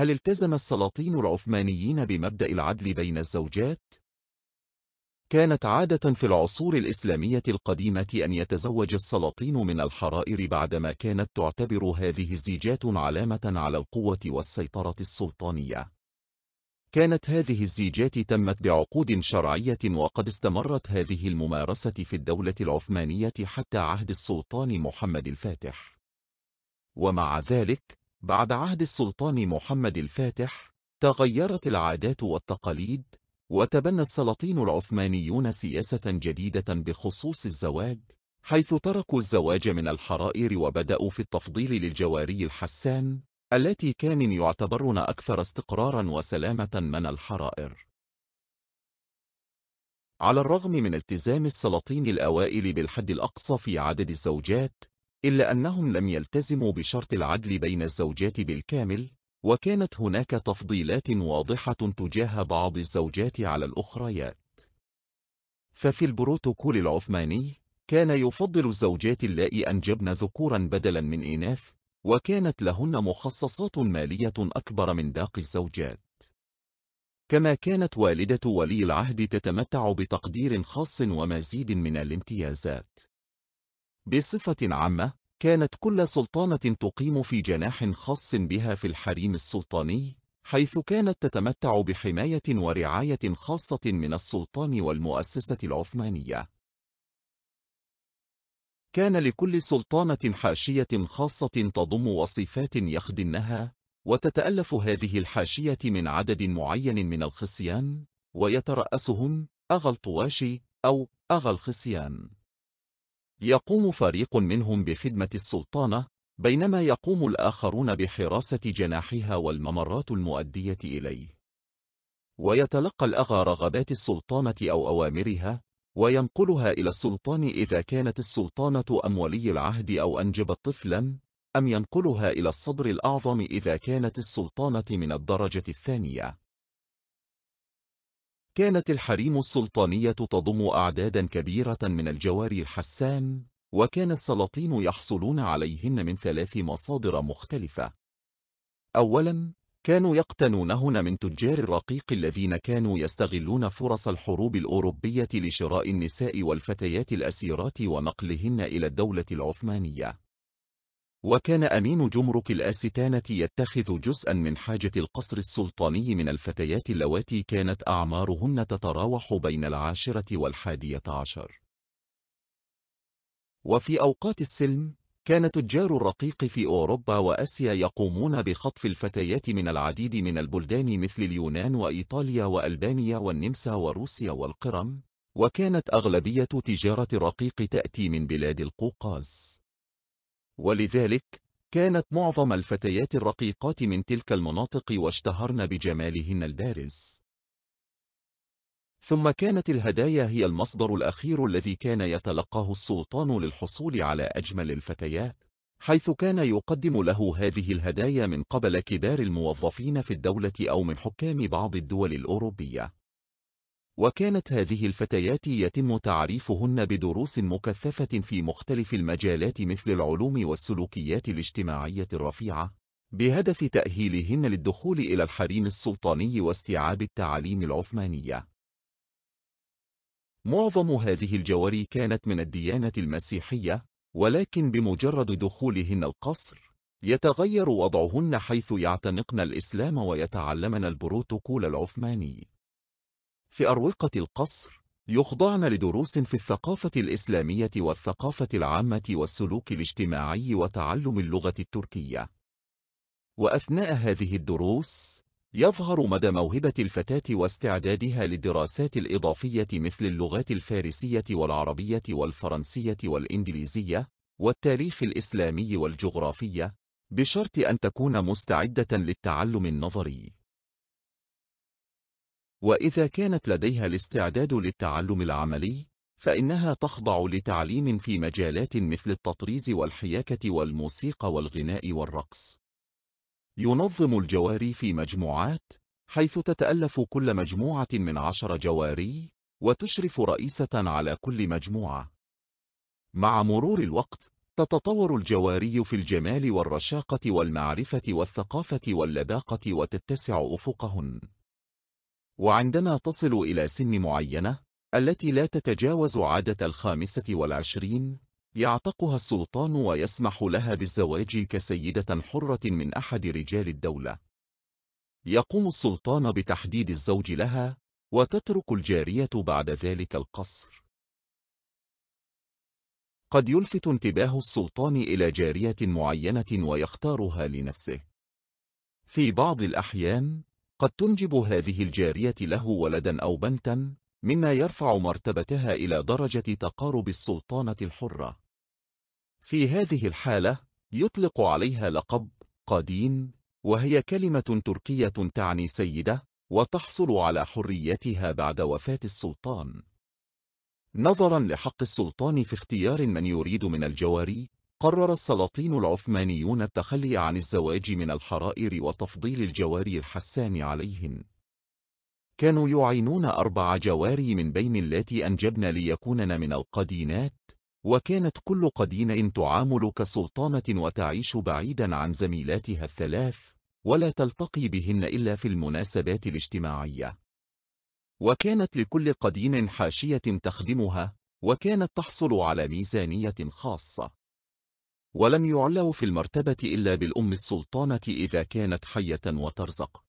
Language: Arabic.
هل التزم السلاطين العثمانيين بمبدأ العدل بين الزوجات؟ كانت عادة في العصور الإسلامية القديمة أن يتزوج السلاطين من الحرائر بعدما كانت تعتبر هذه الزيجات علامة على القوة والسيطرة السلطانية. كانت هذه الزيجات تمت بعقود شرعية وقد استمرت هذه الممارسة في الدولة العثمانية حتى عهد السلطان محمد الفاتح. ومع ذلك، بعد عهد السلطان محمد الفاتح تغيرت العادات والتقاليد وتبنى السلاطين العثمانيون سياسة جديدة بخصوص الزواج حيث تركوا الزواج من الحرائر وبدأوا في التفضيل للجواري الحسان التي كان يعتبرن أكثر استقرارا وسلامة من الحرائر على الرغم من التزام السلاطين الأوائل بالحد الأقصى في عدد الزوجات إلا أنهم لم يلتزموا بشرط العدل بين الزوجات بالكامل وكانت هناك تفضيلات واضحة تجاه بعض الزوجات على الأخريات ففي البروتوكول العثماني كان يفضل الزوجات اللائي أنجبن ذكورا بدلا من إناث وكانت لهن مخصصات مالية أكبر من باقي الزوجات كما كانت والدة ولي العهد تتمتع بتقدير خاص ومزيد من الامتيازات بصفة عامة كانت كل سلطانة تقيم في جناح خاص بها في الحريم السلطاني حيث كانت تتمتع بحماية ورعاية خاصة من السلطان والمؤسسة العثمانية كان لكل سلطانة حاشية خاصة تضم وصفات يخدنها وتتألف هذه الحاشية من عدد معين من الخصيان ويترأسهم أغا الطواشي أو أغا الخصيان يقوم فريق منهم بخدمة السلطانة بينما يقوم الآخرون بحراسة جناحها والممرات المؤدية إليه ويتلقى الأغى رغبات السلطانة أو أوامرها وينقلها إلى السلطان إذا كانت السلطانة أم ولي العهد أو أنجبت طفلا أم ينقلها إلى الصدر الأعظم إذا كانت السلطانة من الدرجة الثانية كانت الحريم السلطانية تضم أعدادا كبيرة من الجواري الحسان وكان السلاطين يحصلون عليهن من ثلاث مصادر مختلفة أولا كانوا يقتنونهن من تجار الرقيق الذين كانوا يستغلون فرص الحروب الأوروبية لشراء النساء والفتيات الأسيرات ونقلهن إلى الدولة العثمانية وكان أمين جمرك الآستانة يتخذ جزءا من حاجة القصر السلطاني من الفتيات اللواتي كانت أعمارهن تتراوح بين العاشرة والحادية عشر وفي أوقات السلم كان تجار الرقيق في أوروبا وأسيا يقومون بخطف الفتيات من العديد من البلدان مثل اليونان وإيطاليا وألبانيا والنمسا وروسيا والقرم وكانت أغلبية تجارة الرقيق تأتي من بلاد القوقاز ولذلك كانت معظم الفتيات الرقيقات من تلك المناطق واشتهرن بجمالهن البارز ثم كانت الهدايا هي المصدر الأخير الذي كان يتلقاه السلطان للحصول على أجمل الفتيات حيث كان يقدم له هذه الهدايا من قبل كبار الموظفين في الدولة أو من حكام بعض الدول الأوروبية وكانت هذه الفتيات يتم تعريفهن بدروس مكثفة في مختلف المجالات مثل العلوم والسلوكيات الاجتماعية الرفيعة بهدف تأهيلهن للدخول إلى الحريم السلطاني واستيعاب التعاليم العثمانية معظم هذه الجواري كانت من الديانة المسيحية ولكن بمجرد دخولهن القصر يتغير وضعهن حيث يعتنقن الإسلام ويتعلمن البروتوكول العثماني في أروقة القصر يخضعن لدروس في الثقافة الإسلامية والثقافة العامة والسلوك الاجتماعي وتعلم اللغة التركية وأثناء هذه الدروس يظهر مدى موهبة الفتاة واستعدادها للدراسات الإضافية مثل اللغات الفارسية والعربية والفرنسية والإنجليزية والتاريخ الإسلامي والجغرافية بشرط أن تكون مستعدة للتعلم النظري وإذا كانت لديها الاستعداد للتعلم العملي فإنها تخضع لتعليم في مجالات مثل التطريز والحياكة والموسيقى والغناء والرقص ينظم الجواري في مجموعات حيث تتألف كل مجموعة من عشر جواري وتشرف رئيسة على كل مجموعة مع مرور الوقت تتطور الجواري في الجمال والرشاقة والمعرفة والثقافة واللباقة وتتسع أفقهن وعندما تصل إلى سن معينة التي لا تتجاوز عادة الخامسة والعشرين يعتقها السلطان ويسمح لها بالزواج كسيدة حرة من أحد رجال الدولة يقوم السلطان بتحديد الزوج لها وتترك الجارية بعد ذلك القصر قد يلفت انتباه السلطان إلى جارية معينة ويختارها لنفسه في بعض الأحيان قد تنجب هذه الجارية له ولدا أو بنتا مما يرفع مرتبتها إلى درجة تقارب السلطانة الحرة في هذه الحالة يطلق عليها لقب قادين وهي كلمة تركية تعني سيدة وتحصل على حريتها بعد وفاة السلطان نظرا لحق السلطان في اختيار من يريد من الجواري قرر السلاطين العثمانيون التخلي عن الزواج من الحرائر وتفضيل الجواري الحسان عليهن كانوا يعينون أربع جواري من بين اللاتي أنجبن ليكونن من القدينات وكانت كل قدينة تعامل كسلطانة وتعيش بعيدا عن زميلاتها الثلاث ولا تلتقي بهن إلا في المناسبات الاجتماعية وكانت لكل قدين حاشية تخدمها وكانت تحصل على ميزانية خاصة ولم يعلوا في المرتبة إلا بالأم السلطانة إذا كانت حية وترزق